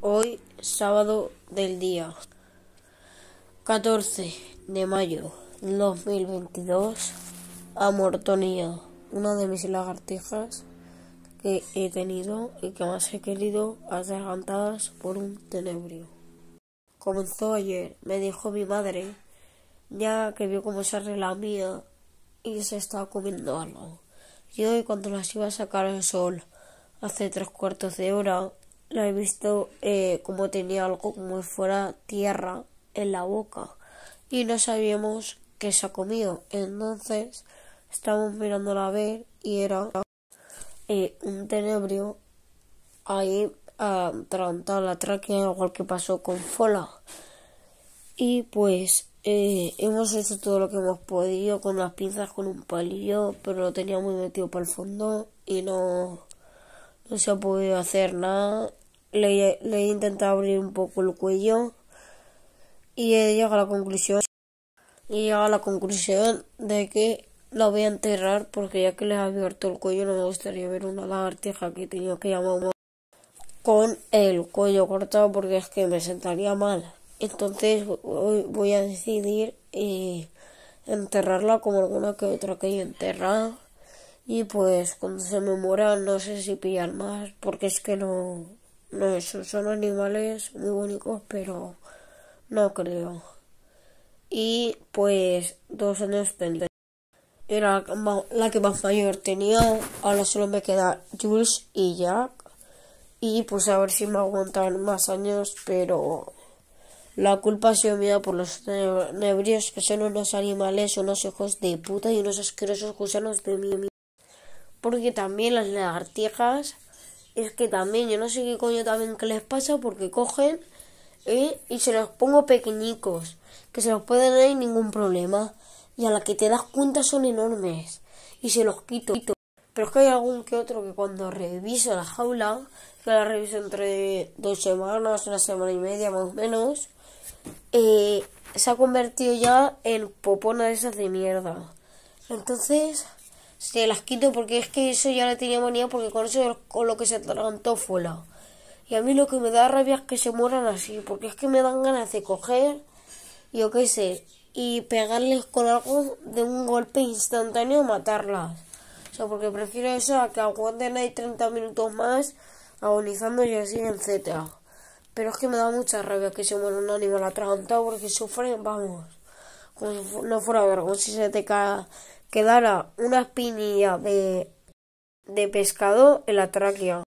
hoy sábado del día 14 de mayo 2022 ha muerto una de mis lagartijas que he tenido y que más he querido, adelantadas por un tenebrio. Comenzó ayer, me dijo mi madre, ya que vio cómo se arregla mía y se estaba comiendo algo. Yo, cuando las iba a sacar al sol hace tres cuartos de hora, la he visto eh, como tenía algo como fuera tierra en la boca y no sabíamos qué se ha comido. Entonces estábamos mirándola a ver y era eh, un tenebrio ahí ah, atrantado la tráquea, igual que pasó con Fola. Y pues eh, hemos hecho todo lo que hemos podido con las pinzas, con un palillo, pero lo tenía muy metido para el fondo y no, no se ha podido hacer nada le, le intentado abrir un poco el cuello y he a la conclusión y a la conclusión de que la voy a enterrar porque ya que le he abierto el cuello no me gustaría ver una lagartija que tenía que llamar con el cuello cortado porque es que me sentaría mal. Entonces voy a decidir eh, enterrarla como alguna que otra que yo enterrado y pues cuando se me muera no sé si pillar más porque es que no no, son animales muy bonitos, pero no creo. Y pues dos años pendientes. Era la que más mayor tenía. Ahora solo me queda Jules y Jack. Y pues a ver si me aguantan más años, pero la culpa ha sido mía por los nebrios que son unos animales, unos ojos de puta y unos asquerosos gusanos de mi... Porque también las lagartijas es que también, yo no sé qué coño también que les pasa porque cogen ¿eh? y se los pongo pequeñicos, que se los pueden dar sin ningún problema. Y a la que te das cuenta son enormes y se los quito. Pero es que hay algún que otro que cuando reviso la jaula, que la reviso entre dos semanas, una semana y media más o menos, eh, se ha convertido ya en popona de esas de mierda. Entonces, se las quito porque es que eso ya le tenía manía porque con eso con lo que se atragantó fue Y a mí lo que me da rabia es que se mueran así, porque es que me dan ganas de coger, yo qué sé, y pegarles con algo de un golpe instantáneo matarlas. O sea, porque prefiero eso a que aguanten ahí 30 minutos más agonizando y así, etc. Pero es que me da mucha rabia que se muera un animal atragantado porque sufre, vamos, como si no fuera vergüenza si se te cae quedara una espinilla de, de pescado en la tráquea.